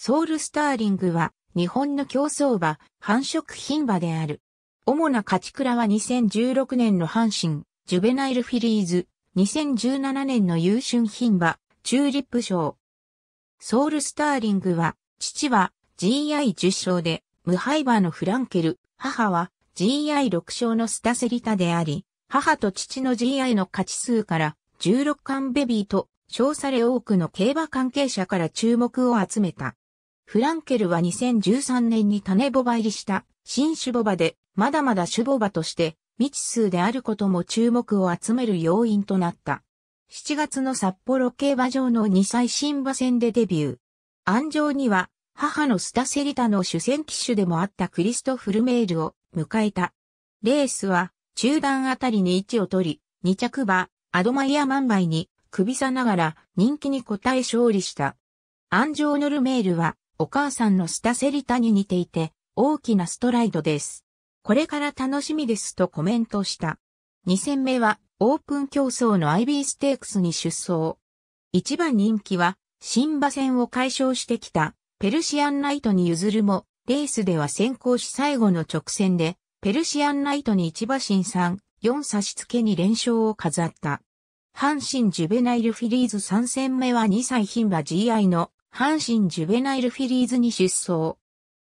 ソウルスターリングは日本の競争馬、繁殖品馬である。主な勝ち倉は2016年の阪神、ジュベナイルフィリーズ、2017年の優春品馬、チューリップ賞。ソウルスターリングは、父は GI10 勝で、無敗馬のフランケル、母は GI6 勝のスタセリタであり、母と父の GI の勝ち数から16冠ベビーと称され多くの競馬関係者から注目を集めた。フランケルは2013年に種ボバ入りした新種ボバで、まだまだ種ボバとして未知数であることも注目を集める要因となった。7月の札幌競馬場の2歳新馬戦でデビュー。安城には、母のスタセリタの主戦機種でもあったクリストフルメールを迎えた。レースは、中段あたりに位置を取り、2着馬、アドマイア万イに、首差ながら人気に応え勝利した。安城のルメールは、お母さんのスタセリタに似ていて、大きなストライドです。これから楽しみですとコメントした。2戦目は、オープン競争のアイビーステークスに出走。一番人気は、新馬戦を解消してきた、ペルシアンナイトに譲るも、レースでは先行し最後の直線で、ペルシアンナイトに一馬身3、4差し付けに連勝を飾った。阪神ジュベナイルフィリーズ3戦目は2歳牝馬 GI の阪神ジュベナイルフィリーズに出走。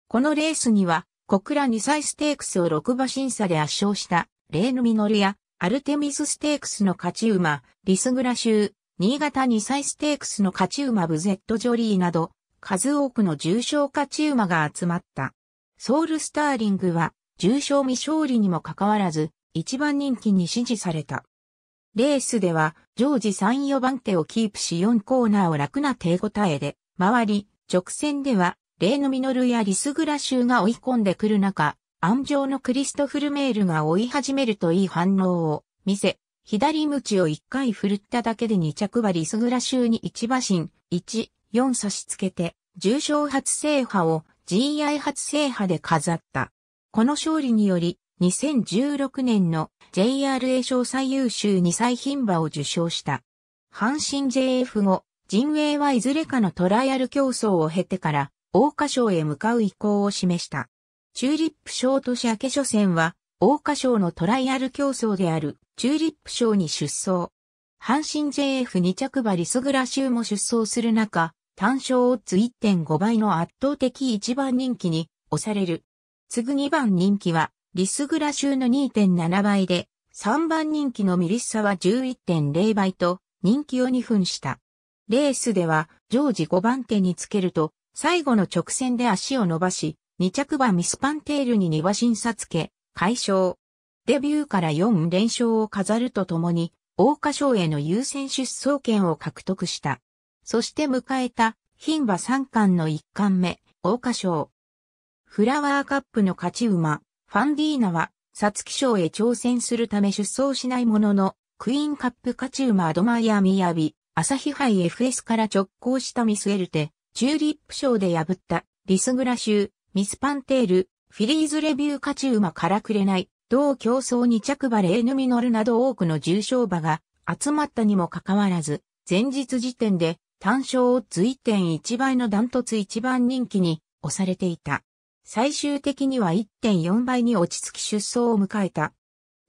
このレースには、小倉2歳ステークスを6馬審査で圧勝した、レーヌミノルや、アルテミスステークスの勝ち馬、リスグラ州、新潟2歳ステークスの勝ち馬ブゼットジョリーなど、数多くの重賞勝ち馬が集まった。ソウルスターリングは、重賞未勝利にもかかわらず、一番人気に支持された。レースでは、常時3、4番手をキープし4コーナーを楽な手応えで、周り、直線では、例のミノルやリスグラ州が追い込んでくる中、暗状のクリストフルメールが追い始めるといい反応を見せ、左ムを一回振るっただけで二着はリスグラ州に一馬身、1、4差し付けて、重賞初制覇を GI 初制覇で飾った。この勝利により、2016年の JRA 賞最優秀2歳牝馬を受賞した。阪神 JF 後、陣営はいずれかのトライアル競争を経てから、大花賞へ向かう意向を示した。チューリップ賞年明け初戦は、大花賞のトライアル競争である、チューリップ賞に出走。阪神 JF2 着馬リスグラシューも出走する中、単勝オッズ1.5倍の圧倒的1番人気に押される。次ぐ2番人気は、リスグラシューの2.7倍で、3番人気のミリッサは11.0倍と人気を2分した。レースでは常時5番手につけると、最後の直線で足を伸ばし、2着はミスパンテールに庭審査付つけ、解消。デビューから4連勝を飾るとともに、大花賞への優先出走権を獲得した。そして迎えた、牝馬3冠の1冠目、大花賞。フラワーカップの勝ち馬、ファンディーナは、サツキ賞へ挑戦するため出走しないものの、クイーンカップ勝ち馬アドマイアミヤビ、朝日杯 FS から直行したミスエルテ、チューリップ賞で破った、リスグラ州、ミスパンテール、フィリーズレビュー勝ち馬からくれない、同競争2着馬レーヌミノルなど多くの重賞馬が集まったにもかかわらず、前日時点で単勝をツ点1倍のダントツ1番人気に押されていた。最終的には1.4倍に落ち着き出走を迎えた。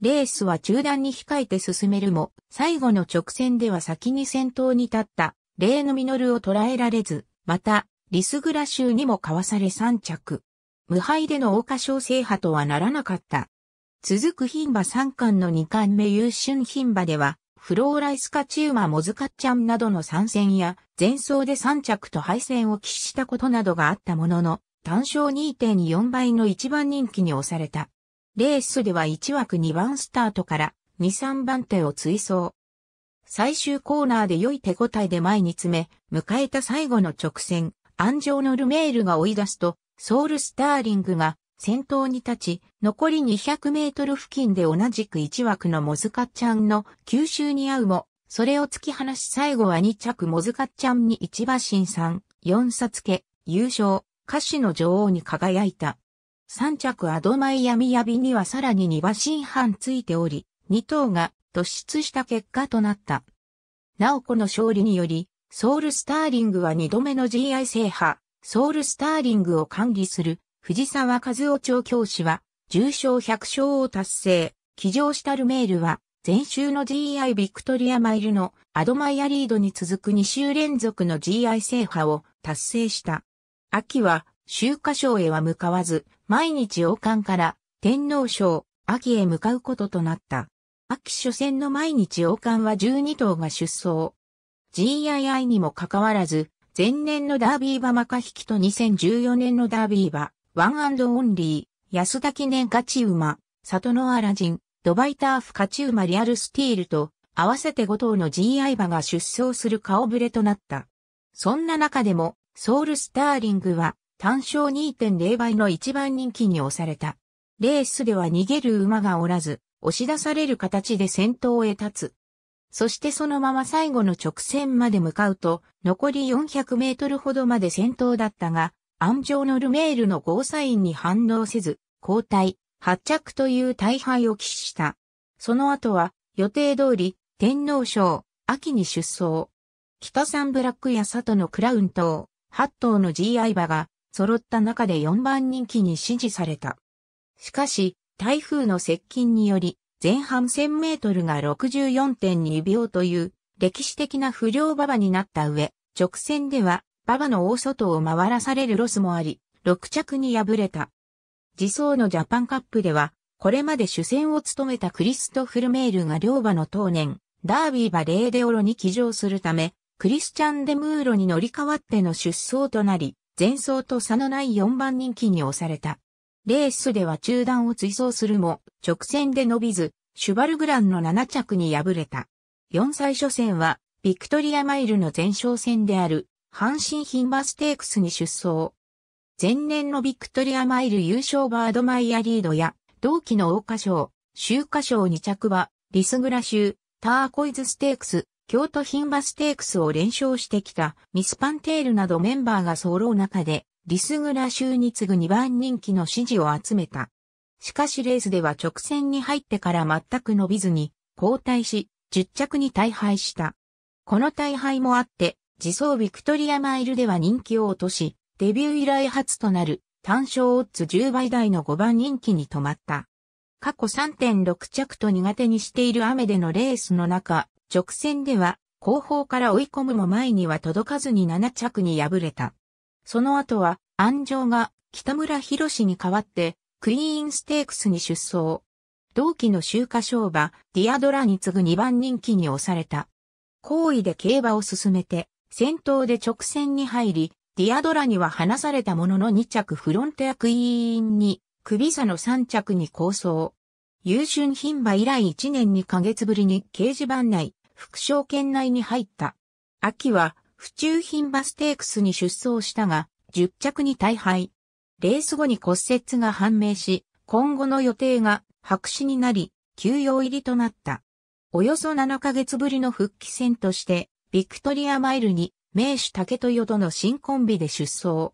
レースは中断に控えて進めるも、最後の直線では先に先頭に立った、レーヌミノルを捉えられず、また、リスグラ州にもかわされ3着。無敗での大花賞制覇とはならなかった。続く牝馬3冠の2冠目優春牝馬では、フローライスカチウマモズカッチャンなどの参戦や、前走で3着と敗戦を喫したことなどがあったものの、単勝2.4倍の一番人気に押された。レースでは1枠2番スタートから2、3番手を追走。最終コーナーで良い手応えで前に詰め、迎えた最後の直線、安城のルメールが追い出すと、ソウルスターリングが先頭に立ち、残り200メートル付近で同じく1枠のモズカッチャンの吸収に合うも、それを突き放し最後は2着モズカッチャンに1馬身3、4冊付、優勝、歌手の女王に輝いた。三着アドマイヤミヤビにはさらに2馬身半ついており、2頭が突出した結果となった。なおこの勝利により、ソウルスターリングは2度目の GI 制覇、ソウルスターリングを管理する藤沢和夫調教師は、重賞100勝を達成、騎乗したルメールは、前週の GI ビクトリアマイルのアドマイアリードに続く2週連続の GI 制覇を達成した。秋は秋華賞へは向かわず、毎日王冠から天皇賞、秋へ向かうこととなった。秋初戦の毎日王冠は12頭が出走。GII にもかかわらず、前年のダービー馬マカ引きと2014年のダービー馬、ワンオンリー、安田記念勝ち馬、里のアラジン、ドバイターフ勝ち馬リアルスティールと、合わせて5頭の GI 馬が出走する顔ぶれとなった。そんな中でも、ソウルスターリングは、単勝2.0倍の一番人気に押された。レースでは逃げる馬がおらず、押し出される形で先頭へ立つ。そしてそのまま最後の直線まで向かうと、残り400メートルほどまで先頭だったが、安城のルメールのゴーサインに反応せず、交代、発着という大敗を喫した。その後は、予定通り、天皇賞、秋に出走。北三ブラックや里のクラウン等、8頭の GI 馬が、揃った中で4番人気に支持された。しかし、台風の接近により、前半1000メートルが64.2秒という歴史的な不良馬場になった上、直線では馬場の大外を回らされるロスもあり、6着に敗れた。自走のジャパンカップでは、これまで主戦を務めたクリストフルメールが両馬の当年、ダービー馬レーデオロに騎乗するため、クリスチャン・デ・ムーロに乗り換わっての出走となり、前走と差のない4番人気に押された。レースでは中断を追走するも、直線で伸びず、シュバルグランの7着に敗れた。4歳初戦は、ビクトリアマイルの前哨戦である、阪神牝馬ステークスに出走。前年のビクトリアマイル優勝バードマイヤリードや、同期の桜花賞、秋華賞2着は、リスグラ州、ターコイズステークス、京都品馬ステークスを連勝してきたミスパンテールなどメンバーが揃う中で、リスグラ州に次ぐ2番人気の支持を集めた。しかしレースでは直線に入ってから全く伸びずに、交代し、10着に大敗した。この大敗もあって、自走ビクトリアマイルでは人気を落とし、デビュー以来初となる単勝オッズ10倍台の5番人気に止まった。過去3.6着と苦手にしている雨でのレースの中、直線では後方から追い込むも前には届かずに7着に敗れた。その後は、安城が北村博士に代わってクイーンステークスに出走。同期の秋華賞馬、ディアドラに次ぐ2番人気に押された。好意で競馬を進めて、先頭で直線に入り、ディアドラには離されたものの2着フロンテアクイーンに、首差の3着に構想。優春牝馬以来1年2ヶ月ぶりに掲示板内、副賞圏内に入った。秋は、府中品バステークスに出走したが、10着に大敗。レース後に骨折が判明し、今後の予定が白紙になり、休養入りとなった。およそ7ヶ月ぶりの復帰戦として、ビクトリアマイルに名手竹豊との新コンビで出走。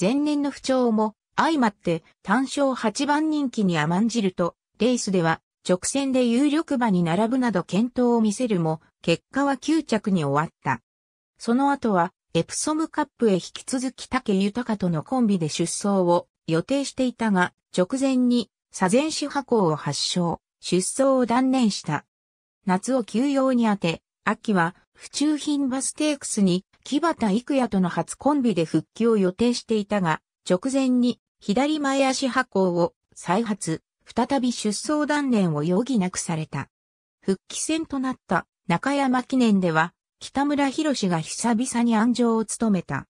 前年の不調も相まって単勝8番人気に甘んじると、レースでは直線で有力馬に並ぶなど検討を見せるも、結果は9着に終わった。その後は、エプソムカップへ引き続き竹豊とのコンビで出走を予定していたが、直前に、左前主波行を発症、出走を断念した。夏を休養に当て、秋は、府中品バステークスに、木端育也との初コンビで復帰を予定していたが、直前に、左前足波行を再発。再び出走断念を余儀なくされた。復帰戦となった中山記念では、北村博士が久々に安城を務めた。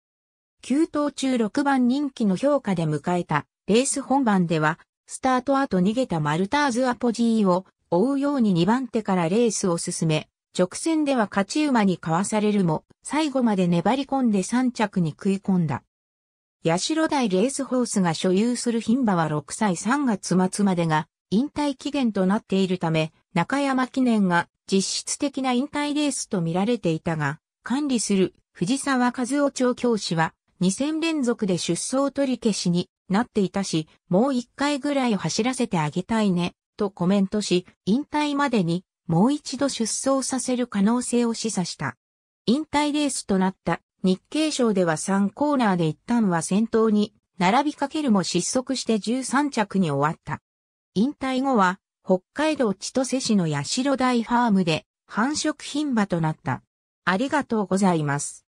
9騰中6番人気の評価で迎えたレース本番では、スタート後逃げたマルターズアポジーを追うように2番手からレースを進め、直線では勝ち馬にかわされるも、最後まで粘り込んで3着に食い込んだ。代台レースホースが所有する牝馬は6歳3月末までが引退期限となっているため、中山記念が実質的な引退レースと見られていたが、管理する藤沢和夫調教師は2戦連続で出走取り消しになっていたし、もう1回ぐらい走らせてあげたいね、とコメントし、引退までにもう一度出走させる可能性を示唆した。引退レースとなった日経賞では3コーナーで一旦は先頭に並びかけるも失速して13着に終わった。引退後は北海道千歳市の八代台ファームで繁殖牝馬となった。ありがとうございます。